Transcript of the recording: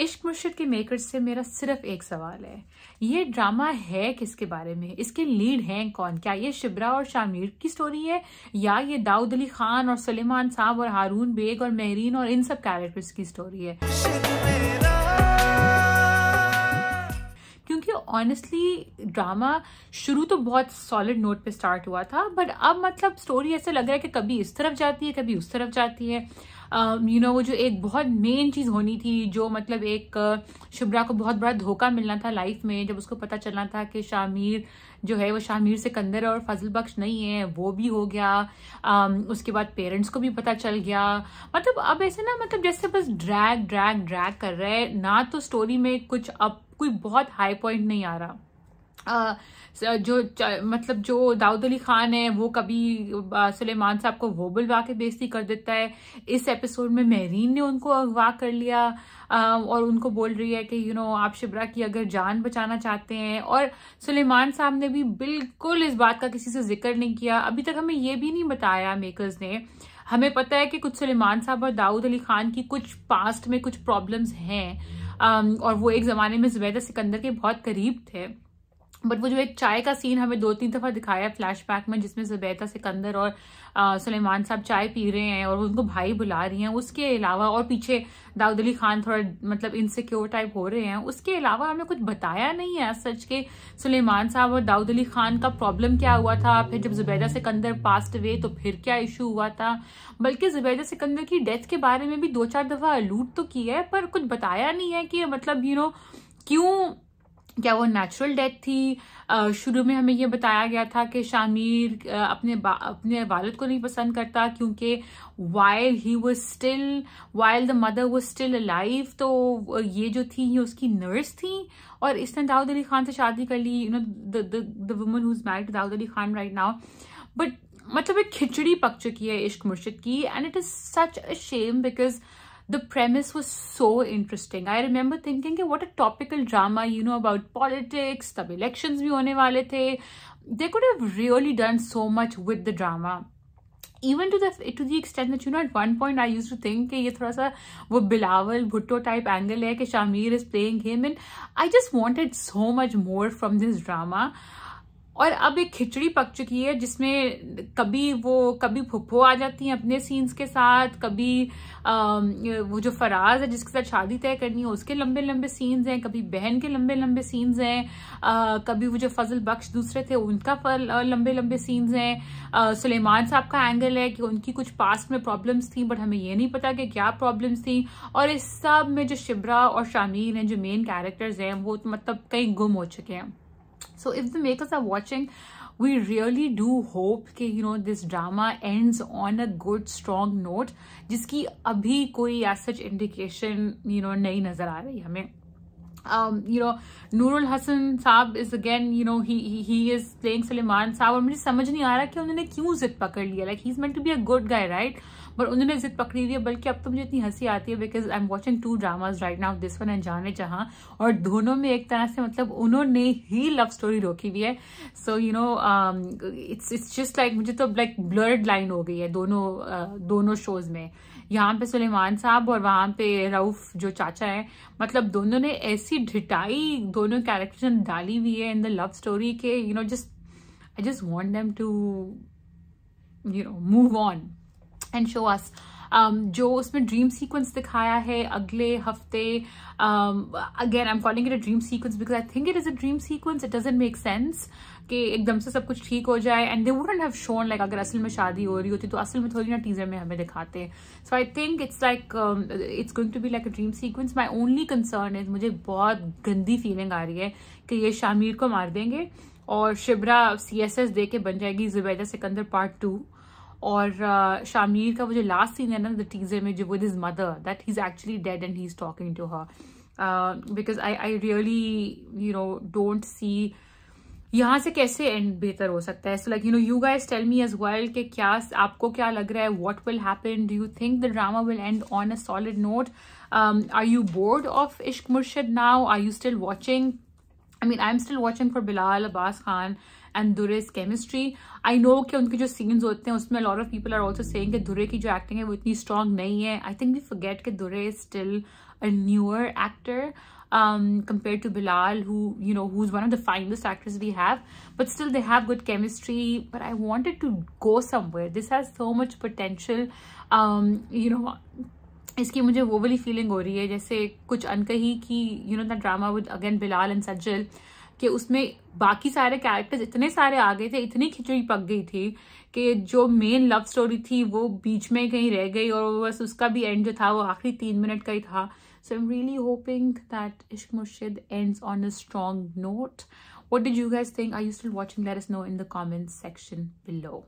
इश्क मुर्शिद के मेकर से मेरा सिर्फ एक सवाल है ये ड्रामा है किसके बारे में इसके लीड हैं कौन क्या ये शिबरा और शामिर की स्टोरी है या ये दाऊद अली खान और सलेमान साहब और हारून बेग और मेहरीन और इन सब कैरेक्टर्स की स्टोरी है क्योंकि ऑनेस्टली ड्रामा शुरू तो बहुत सॉलिड नोट पे स्टार्ट हुआ था बट अब मतलब स्टोरी ऐसे लग रहा है कि कभी इस तरफ जाती है कभी उस तरफ जाती है यू um, नो वो जो एक बहुत मेन चीज़ होनी थी जो मतलब एक uh, शुभ्रा को बहुत बड़ा धोखा मिलना था लाइफ में जब उसको पता चलना था कि शामिर जो है वो शामिर से कंदर और फजल बख्श नहीं है वो भी हो गया um, उसके बाद पेरेंट्स को भी पता चल गया मतलब अब ऐसे ना मतलब जैसे बस ड्रैग ड्रैग ड्रैग कर रहे हैं ना तो स्टोरी में कुछ अब कोई बहुत हाई पॉइंट नहीं आ रहा आ, जो मतलब जो दाऊद अली खान है वो कभी सुलेमान साहब को वो बुलवा के बेजती कर देता है इस एपिसोड में महरीन ने उनको अगवा कर लिया आ, और उनको बोल रही है कि यू नो आप शिबरा की अगर जान बचाना चाहते हैं और सुलेमान साहब ने भी बिल्कुल इस बात का किसी से जिक्र नहीं किया अभी तक हमें ये भी नहीं बताया मेकर्स ने हमें पता है कि कुछ सुलेमान साहब और दाऊद अली खान की कुछ पास्ट में कुछ प्रॉब्लम्स हैं और वो एक ज़माने में जुबैदा सिकंदर के बहुत करीब थे बट वो जो एक चाय का सीन हमें दो तीन दफ़ा दिखाया है फ्लैशबैक में जिसमें जुबैता सिकंदर और सुलेमान साहब चाय पी रहे हैं और उनको भाई बुला रही हैं उसके अलावा और पीछे दाऊद अली खान थोड़ा मतलब इनसिक्योर टाइप हो रहे हैं उसके अलावा हमें कुछ बताया नहीं है सच के सुलेमान साहब और दाऊद अली खान का प्रॉब्लम क्या हुआ था फिर जब जुबैदा सिकंदर पास्ट हुए तो फिर क्या इशू हुआ था बल्कि जुबैदा सिकंदर की डेथ के बारे में भी दो चार दफ़ा अलूट तो किया है पर कुछ बताया नहीं है कि मतलब यू नो क्यों क्या वो नेचुरल डेथ थी शुरू में हमें ये बताया गया था कि शामिर अपने अपने वालद को नहीं पसंद करता क्योंकि वाइल ही तो वो स्टिल वाइल द मदर वो स्टिल अलाइव तो ये जो थी ये उसकी नर्स थी और इसने दाऊद अली खान से शादी कर ली you know the woman who's married Dawood Ali Khan right now but मतलब एक खिचड़ी पक चुकी है इश्क मुर्शिद की and it is such a shame because the premise was so interesting. I remember thinking, hey, what a topical drama, you know, about politics, tab elections bhi hone wale the. They could have really done so much with the drama. Even to the to the extent that, you know, at one point I used to think that this is a Bilawal, Bhutto type angle that ke Shamir is playing him. And I just wanted so much more from this drama. और अब एक खिचड़ी पक चुकी है जिसमें कभी वो कभी फुफ्फो आ जाती हैं अपने सीन्स के साथ कभी आ, वो जो फराज है जिसके साथ शादी तय करनी है उसके लंबे लंबे सीन्स हैं कभी बहन के लंबे लंबे सीन्स हैं कभी वो जो फजल बख्श दूसरे थे उनका लंबे लंबे सीन्स हैं सुलेमान साहब का एंगल है कि उनकी कुछ पास्ट में प्रॉब्लम्स थी बट हमें यह नहीं पता कि क्या प्रॉब्लम्स थी और इस सब में जो शिबरा और शामीर हैं जो मेन कैरेक्टर्स हैं वो तो मतलब कहीं गुम हो चुके हैं So if the makers are watching, we really do hope कि you know this drama ends on a good strong note जिसकी अभी कोई as such indication you know नहीं नज़र आ रही हमें you um, know know Nurul Hasan sahab is again you know he is playing Suleman sahab और मुझे समझ नहीं आ रहा कि उन्होंने क्यों जिद पकड़ लिया like he is meant to be a good guy right but उन्होंने जिद पकड़ी हुई है बल्कि अब तो मुझे इतनी हंसी आती है because I am watching two dramas right now this one and Jaane Jahan और दोनों में एक तरह से मतलब उन्होंने ही लव स्टोरी रोकी हुई है so you know it's it's just like मुझे तो लाइक ब्लर्ड लाइन हो गई है दोनों uh, दोनों शोज में यहाँ पे सुलेमान साहब और वहां पे रऊफ जो चाचा है मतलब दोनों ने ऐसी ढिटाई दोनों कैरेक्टर डाली हुई है इन द लव स्टोरी के you know just I just want them to you know move on and show us Um, जो उसमें ड्रीम सीक्वेंस दिखाया है अगले हफ्ते again I am calling it a dream sequence because I think it is a dream sequence it doesn't make sense कि एकदम से सब कुछ ठीक हो जाए and they wouldn't have shown like अगर असल में शादी हो रही होती तो असल में थोड़ी ना टीजर में हमें दिखाते so I think it's like it's going to be like a dream sequence my only concern is मुझे बहुत गंदी फीलिंग आ रही है कि ये शामिर को मार देंगे और शिबरा सी एस एस दे के बन जाएगी जुबैदा सिकंदर पार्ट टू और शामीर का वो जो लास्ट सीन है ना द टीजर में जो with his mother that he is actually dead and he is talking to her because I I really you know don't see यहाँ से कैसे एंड बेहतर हो सकता है so like you know you guys tell me as well कि क्या आपको क्या लग रहा है what will happen do you think the drama will end on a solid note are you bored of इश्क मुर्शद now are you still watching I mean I am still watching for Bilal Abbas Khan and Durre is chemistry I know कि उनके जो scenes होते हैं उसमें lot of people are also saying कि दुरे की जो एक्टिंग है वो इतनी स्ट्रांग नहीं है आई थिंक वी फोगेट के Durre is still a newer actor um, compared to Bilal, who you know who's one of the finest actors we have. But still, they have good chemistry. But I wanted to go somewhere. This has so much potential. Um, you know. iski mujhe वो wali feeling ho rahi hai jaise kuch ankahi ki you know the drama with again bilal and Sajal कि उसमें बाकी सारे characters इतने सारे आ गए थे इतनी खिचड़ी पक गई थी कि जो मेन लव स्टोरी थी वो बीच में कहीं रह गई और बस उसका भी एंड जो था वो आखिरी तीन मिनट का ही था so I am really hoping that Ishq Murshid ends on a strong note what does you guys think I you still watching Let us know in the comment section below